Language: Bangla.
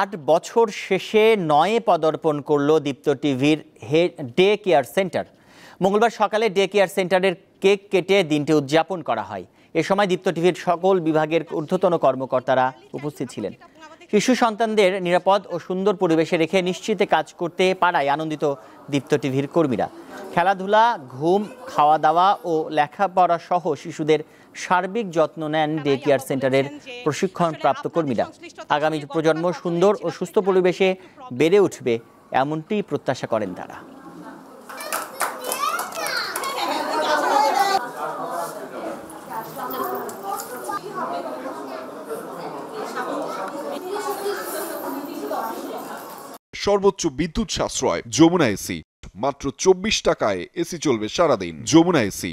আট বছর শেষে নয়ে পদার্পণ করল দীপ্ত টিভির হে ডে কেয়ার সেন্টার মঙ্গলবার সকালে ডে কেয়ার সেন্টারের কেক কেটে দিনটি উদযাপন করা হয় এ সময় দীপ্ত টিভির সকল বিভাগের ঊর্ধ্বতন কর্মকর্তারা উপস্থিত ছিলেন শিশু সন্তানদের নিরাপদ ও সুন্দর পরিবেশে রেখে নিশ্চিতে কাজ করতে পারায় আনন্দিত দীপ্ত টিভির কর্মীরা খেলাধুলা ঘুম খাওয়া দাওয়া ও লেখাপড়া সহ শিশুদের সার্বিক যত্ন নেন ডে কেয়ার সেন্টারের প্রশিক্ষণপ্রাপ্ত কর্মীরা আগামী প্রজন্ম সুন্দর ও সুস্থ পরিবেশে বেড়ে উঠবে এমনটি প্রত্যাশা করেন তারা সর্বোচ্চ বিদ্যুৎ সাশ্রয় যমুনা এসি মাত্র চব্বিশ টাকায় এসি চলবে সারাদিন যমুনা এসি